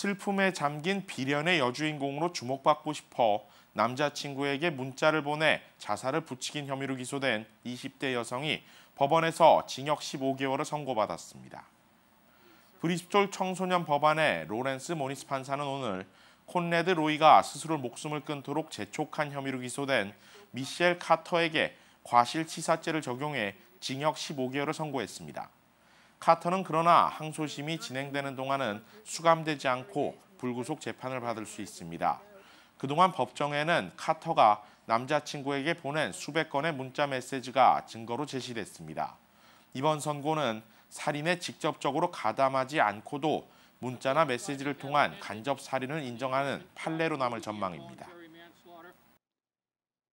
슬픔에 잠긴 비련의 여주인공으로 주목받고 싶어 남자친구에게 문자를 보내 자살을 부추긴 혐의로 기소된 20대 여성이 법원에서 징역 15개월을 선고받았습니다. 브리스톨 청소년 법안의 로렌스 모니스 판사는 오늘 콘레드 로이가 스스로 목숨을 끊도록 재촉한 혐의로 기소된 미셸 카터에게 과실치사죄를 적용해 징역 15개월을 선고했습니다. 카터는 그러나 항소심이 진행되는 동안은 수감되지 않고 불구속 재판을 받을 수 있습니다. 그동안 법정에는 카터가 남자친구에게 보낸 수백 건의 문자 메시지가 증거로 제시됐습니다. 이번 선고는 살인에 직접적으로 가담하지 않고도 문자나 메시지를 통한 간접 살인을 인정하는 판례로 남을 전망입니다.